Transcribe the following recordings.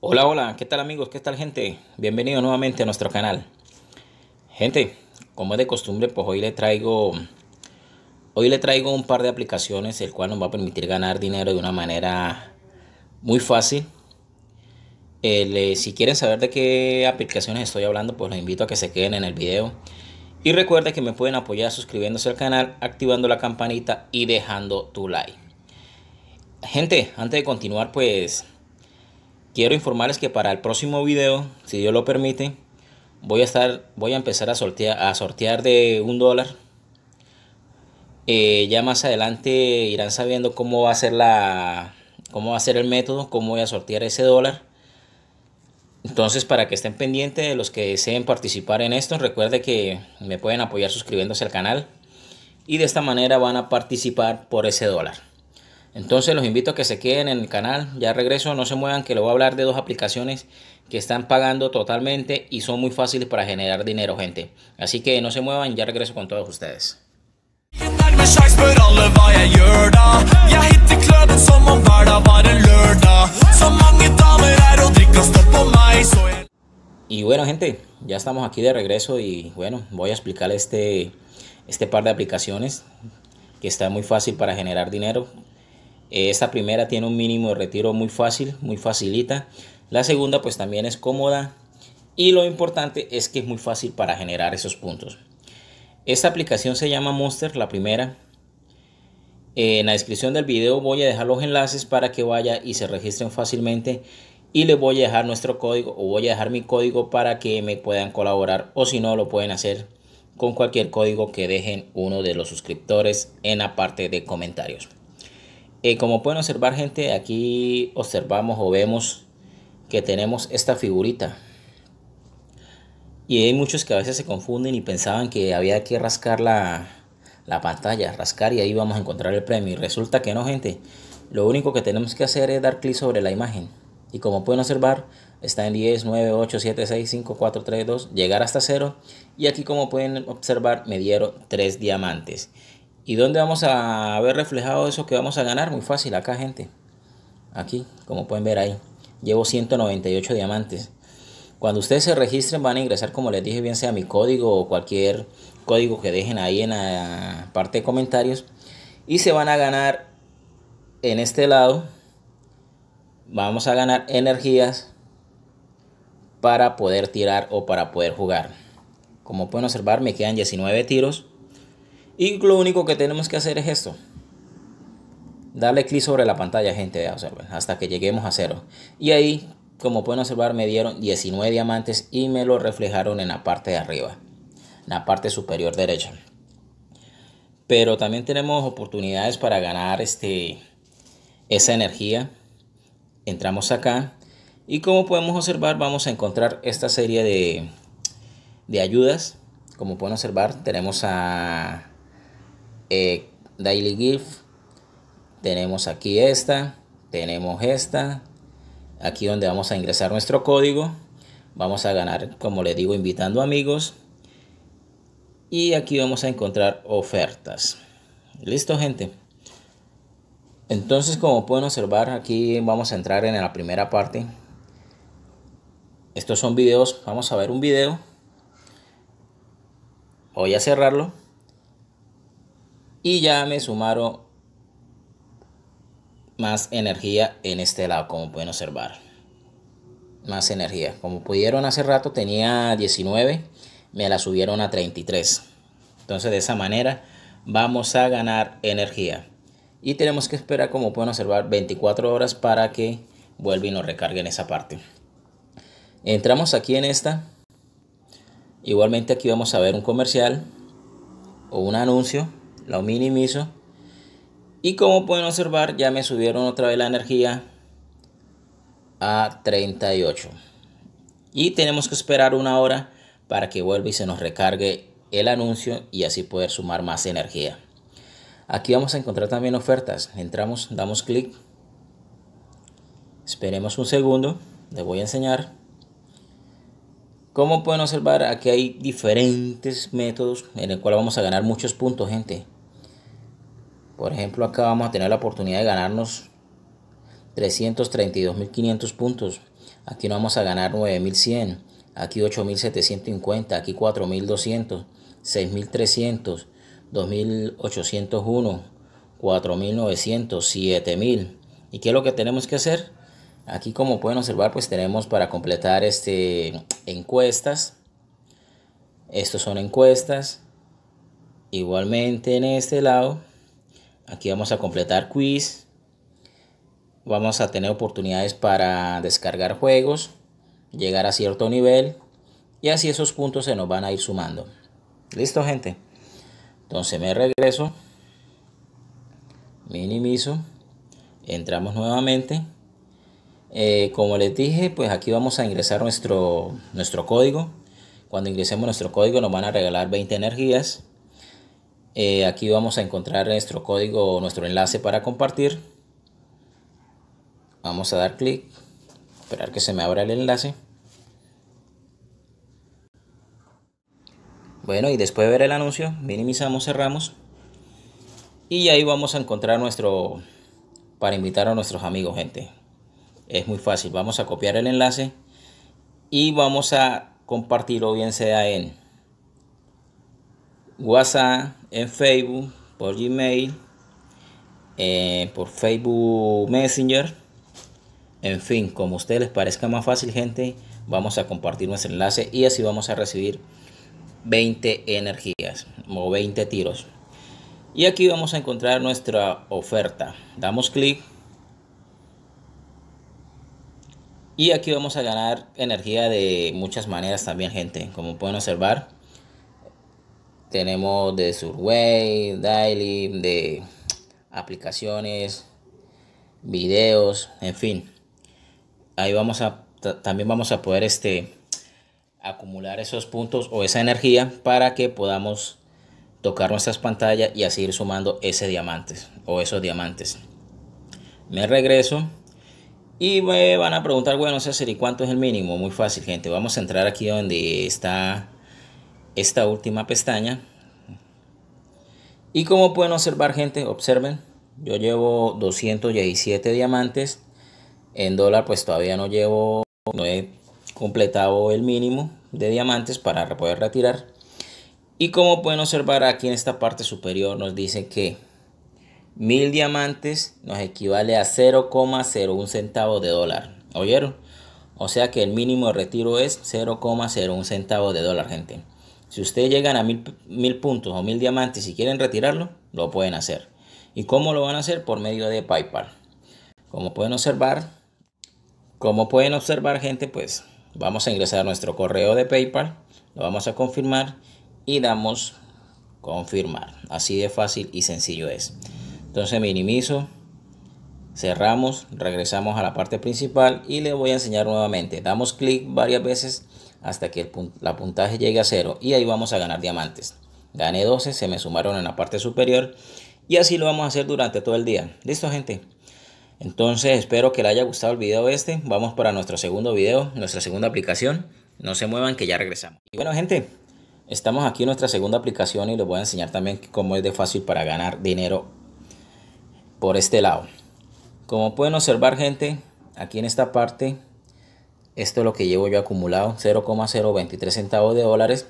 Hola, hola, ¿qué tal amigos? ¿Qué tal gente? Bienvenido nuevamente a nuestro canal. Gente, como es de costumbre, pues hoy le traigo hoy le traigo un par de aplicaciones el cual nos va a permitir ganar dinero de una manera muy fácil. Eh, si quieren saber de qué aplicaciones estoy hablando, pues los invito a que se queden en el video. Y recuerden que me pueden apoyar suscribiéndose al canal, activando la campanita y dejando tu like. Gente, antes de continuar, pues quiero informarles que para el próximo video, si Dios lo permite, voy a estar, voy a empezar a sortear, a sortear de un dólar. Eh, ya más adelante irán sabiendo cómo va a ser la, cómo va a ser el método, cómo voy a sortear ese dólar. Entonces, para que estén pendientes de los que deseen participar en esto, recuerden que me pueden apoyar suscribiéndose al canal y de esta manera van a participar por ese dólar. Entonces los invito a que se queden en el canal, ya regreso, no se muevan que les voy a hablar de dos aplicaciones que están pagando totalmente y son muy fáciles para generar dinero, gente. Así que no se muevan, ya regreso con todos ustedes. Y bueno gente, ya estamos aquí de regreso y bueno, voy a explicar este, este par de aplicaciones que está muy fácil para generar dinero esta primera tiene un mínimo de retiro muy fácil, muy facilita. La segunda pues también es cómoda y lo importante es que es muy fácil para generar esos puntos. Esta aplicación se llama Monster, la primera. En la descripción del video voy a dejar los enlaces para que vaya y se registren fácilmente y les voy a dejar nuestro código o voy a dejar mi código para que me puedan colaborar o si no lo pueden hacer con cualquier código que dejen uno de los suscriptores en la parte de comentarios. Eh, como pueden observar gente, aquí observamos o vemos que tenemos esta figurita. Y hay muchos que a veces se confunden y pensaban que había que rascar la, la pantalla, rascar y ahí vamos a encontrar el premio. Y resulta que no gente, lo único que tenemos que hacer es dar clic sobre la imagen. Y como pueden observar, está en 10, 9, 8, 7, 6, 5, 4, 3, 2, llegar hasta 0. Y aquí como pueden observar, me dieron 3 diamantes. ¿Y dónde vamos a ver reflejado eso que vamos a ganar? Muy fácil, acá gente. Aquí, como pueden ver ahí. Llevo 198 diamantes. Cuando ustedes se registren van a ingresar, como les dije, bien sea mi código o cualquier código que dejen ahí en la parte de comentarios. Y se van a ganar en este lado. Vamos a ganar energías para poder tirar o para poder jugar. Como pueden observar me quedan 19 tiros y lo único que tenemos que hacer es esto. Darle clic sobre la pantalla, gente, hasta que lleguemos a cero. Y ahí, como pueden observar, me dieron 19 diamantes y me lo reflejaron en la parte de arriba, en la parte superior derecha. Pero también tenemos oportunidades para ganar este, esa energía. Entramos acá y como podemos observar, vamos a encontrar esta serie de, de ayudas. Como pueden observar, tenemos a eh, Daily GIF Tenemos aquí esta, tenemos esta. Aquí donde vamos a ingresar nuestro código. Vamos a ganar, como le digo, invitando amigos. Y aquí vamos a encontrar ofertas. Listo, gente. Entonces, como pueden observar, aquí vamos a entrar en la primera parte. Estos son videos. Vamos a ver un video. Voy a cerrarlo y ya me sumaron más energía en este lado, como pueden observar. Más energía. Como pudieron hace rato tenía 19, me la subieron a 33. Entonces de esa manera vamos a ganar energía. Y tenemos que esperar, como pueden observar, 24 horas para que vuelva y nos recargue en esa parte. Entramos aquí en esta. Igualmente aquí vamos a ver un comercial o un anuncio lo minimizo. Y como pueden observar, ya me subieron otra vez la energía a 38. Y tenemos que esperar una hora para que vuelva y se nos recargue el anuncio y así poder sumar más energía. Aquí vamos a encontrar también ofertas. Entramos, damos clic. Esperemos un segundo. Les voy a enseñar. Como pueden observar, aquí hay diferentes métodos en el cual vamos a ganar muchos puntos, gente. Por ejemplo, acá vamos a tener la oportunidad de ganarnos 332.500 puntos. Aquí no vamos a ganar 9.100. Aquí 8.750. Aquí 4.200. 6.300. 2.801. 4.900. 7.000. ¿Y qué es lo que tenemos que hacer? Aquí como pueden observar pues tenemos para completar este encuestas. Estos son encuestas. Igualmente en este lado Aquí vamos a completar quiz. Vamos a tener oportunidades para descargar juegos, llegar a cierto nivel y así esos puntos se nos van a ir sumando. Listo gente. Entonces me regreso. Minimizo. Entramos nuevamente. Eh, como les dije, pues aquí vamos a ingresar nuestro, nuestro código. Cuando ingresemos nuestro código nos van a regalar 20 energías. Eh, aquí vamos a encontrar nuestro código, nuestro enlace para compartir. Vamos a dar clic, esperar que se me abra el enlace. Bueno, y después de ver el anuncio, minimizamos, cerramos. Y ahí vamos a encontrar nuestro, para invitar a nuestros amigos, gente. Es muy fácil, vamos a copiar el enlace y vamos a compartirlo bien sea en WhatsApp, en Facebook, por Gmail, eh, por Facebook Messenger. En fin, como a ustedes les parezca más fácil, gente, vamos a compartir nuestro enlace y así vamos a recibir 20 energías o 20 tiros. Y aquí vamos a encontrar nuestra oferta. Damos clic. Y aquí vamos a ganar energía de muchas maneras también, gente. Como pueden observar, tenemos de Surway, Daily, de aplicaciones, videos, en fin. Ahí vamos a también vamos a poder este acumular esos puntos o esa energía para que podamos tocar nuestras pantallas y así ir sumando ese diamantes o esos diamantes. Me regreso y me van a preguntar, bueno, César, ¿y cuánto es el mínimo? Muy fácil, gente. Vamos a entrar aquí donde está esta última pestaña. Y como pueden observar gente, observen, yo llevo 217 diamantes. En dólar pues todavía no llevo, no he completado el mínimo de diamantes para poder retirar. Y como pueden observar aquí en esta parte superior nos dice que Mil diamantes nos equivale a 0,01 centavo de dólar. ¿Oyeron? O sea que el mínimo de retiro es 0,01 centavo de dólar, gente. Si ustedes llegan a mil, puntos o mil diamantes y quieren retirarlo, lo pueden hacer. ¿Y cómo lo van a hacer? Por medio de PayPal. Como pueden observar, como pueden observar gente, pues vamos a ingresar nuestro correo de PayPal, lo vamos a confirmar y damos confirmar. Así de fácil y sencillo es. Entonces minimizo, cerramos, regresamos a la parte principal y le voy a enseñar nuevamente. Damos clic varias veces hasta que el la puntaje llegue a cero y ahí vamos a ganar diamantes. Gané 12, se me sumaron en la parte superior y así lo vamos a hacer durante todo el día. ¿Listo gente? Entonces espero que les haya gustado el video este. Vamos para nuestro segundo video, nuestra segunda aplicación. No se muevan que ya regresamos. Y bueno gente, estamos aquí en nuestra segunda aplicación y les voy a enseñar también cómo es de fácil para ganar dinero por este lado. Como pueden observar gente, aquí en esta parte esto es lo que llevo yo acumulado, 0,023 centavos de dólares.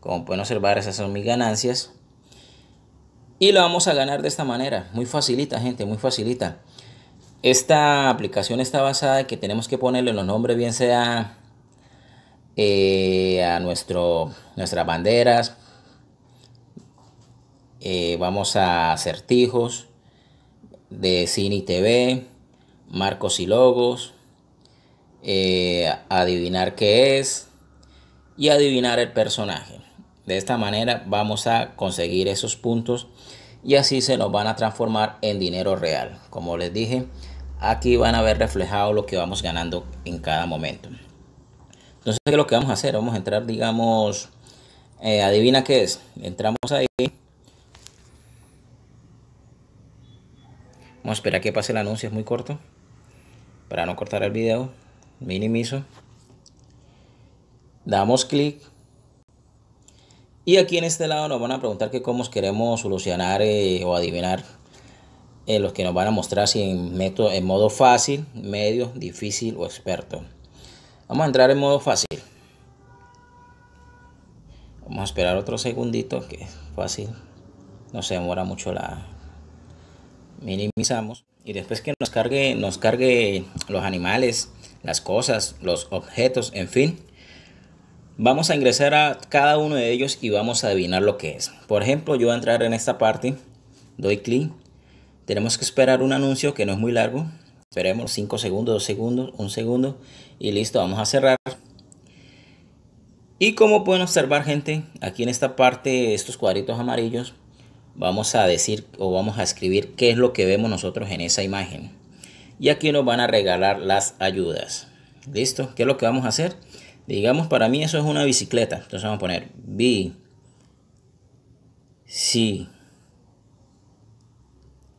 Como pueden observar, esas son mis ganancias. Y lo vamos a ganar de esta manera. Muy facilita, gente, muy facilita. Esta aplicación está basada en que tenemos que ponerle los nombres, bien sea eh, a nuestro, nuestras banderas. Eh, vamos a acertijos de Cine y TV, marcos y logos, eh, adivinar qué es y adivinar el personaje. De esta manera vamos a conseguir esos puntos y así se nos van a transformar en dinero real. Como les dije, aquí van a ver reflejado lo que vamos ganando en cada momento. Entonces, ¿qué es lo que vamos a hacer? Vamos a entrar, digamos, eh, adivina qué es. Entramos ahí. Vamos a esperar que pase el anuncio, es muy corto. Para no cortar el video minimizo, damos clic y aquí en este lado nos van a preguntar que cómo queremos solucionar eh, o adivinar eh, los que nos van a mostrar si en, método, en modo fácil, medio, difícil o experto. Vamos a entrar en modo fácil. Vamos a esperar otro segundito que es fácil. No se demora mucho la... Minimizamos. Y después que nos cargue, nos cargue los animales las cosas, los objetos, en fin. Vamos a ingresar a cada uno de ellos y vamos a adivinar lo que es. Por ejemplo, yo voy a entrar en esta parte, doy clic. Tenemos que esperar un anuncio que no es muy largo. Esperemos 5 segundos, 2 segundos, 1 segundo y listo, vamos a cerrar. Y como pueden observar gente, aquí en esta parte, estos cuadritos amarillos, vamos a decir o vamos a escribir qué es lo que vemos nosotros en esa imagen y aquí nos van a regalar las ayudas. ¿Listo? ¿Qué es lo que vamos a hacer? Digamos, para mí eso es una bicicleta. Entonces vamos a poner C, si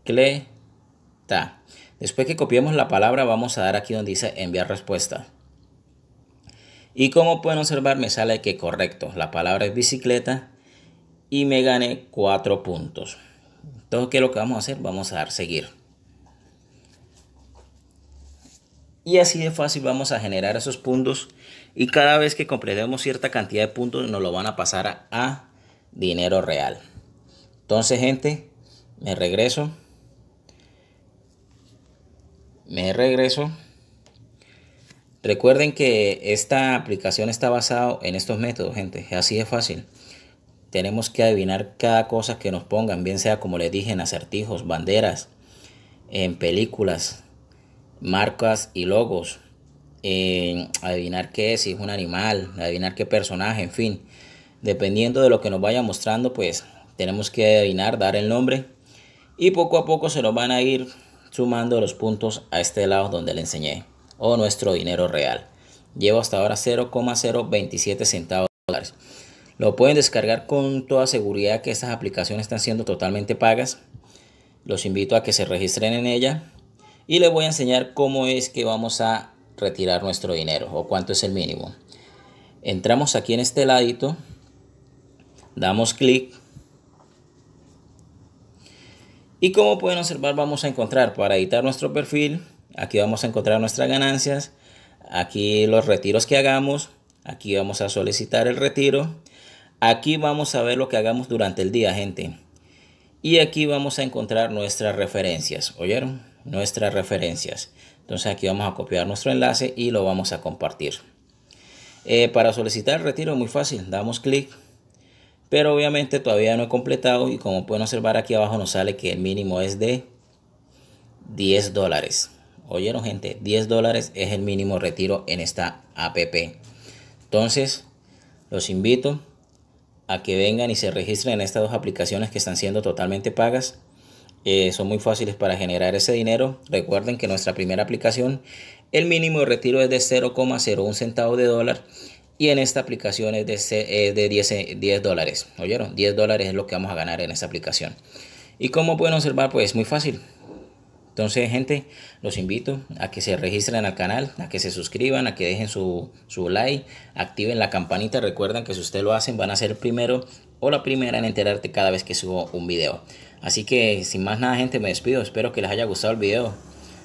cleta. Después que copiemos la palabra, vamos a dar aquí donde dice enviar respuesta. Y como pueden observar, me sale que correcto. La palabra es bicicleta y me gané 4 puntos. Entonces, ¿qué es lo que vamos a hacer? Vamos a dar seguir. Y así de fácil vamos a generar esos puntos y cada vez que completemos cierta cantidad de puntos nos lo van a pasar a, dinero real. Entonces gente, me regreso. Me regreso. Recuerden que esta aplicación está basada en estos métodos, gente. Así de fácil. Tenemos que adivinar cada cosa que nos pongan, bien sea como les dije, en acertijos, banderas, en películas, marcas y logos. Eh, adivinar qué es, si es un animal, adivinar qué personaje, en fin. Dependiendo de lo que nos vaya mostrando, pues tenemos que adivinar, dar el nombre. Y poco a poco se nos van a ir sumando los puntos a este lado donde le enseñé. O nuestro dinero real. Llevo hasta ahora 0,027 centavos dólares. Lo pueden descargar con toda seguridad que estas aplicaciones están siendo totalmente pagas. Los invito a que se registren en ella y les voy a enseñar cómo es que vamos a retirar nuestro dinero o cuánto es el mínimo. Entramos aquí en este ladito, damos clic y como pueden observar vamos a encontrar para editar nuestro perfil, aquí vamos a encontrar nuestras ganancias, aquí los retiros que hagamos, aquí vamos a solicitar el retiro, aquí vamos a ver lo que hagamos durante el día gente y aquí vamos a encontrar nuestras referencias, ¿oyeron? nuestras referencias. Entonces aquí vamos a copiar nuestro enlace y lo vamos a compartir. Eh, para solicitar retiro es muy fácil, damos clic, pero obviamente todavía no he completado y como pueden observar aquí abajo nos sale que el mínimo es de 10 dólares. Oyeron gente, 10 dólares es el mínimo retiro en esta app. Entonces, los invito a que vengan y se registren en estas dos aplicaciones que están siendo totalmente pagas eh, son muy fáciles para generar ese dinero. Recuerden que nuestra primera aplicación, el mínimo de retiro es de 0,01 centavo de dólar y en esta aplicación es de, 10, eh, eh, dólares. ¿Oyeron? 10 dólares es lo que vamos a ganar en esta aplicación. Y como pueden observar, pues es muy fácil. Entonces, gente, los invito a que se registren al canal, a que se suscriban, a que dejen su, like, activen la campanita. Recuerden que si ustedes lo hacen, van a ser primero o la primera en enterarte cada vez que subo un video. Así que sin más nada gente me despido, espero que les haya gustado el video.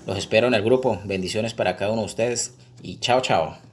Los espero en el grupo. Bendiciones para cada uno de ustedes y chao chao.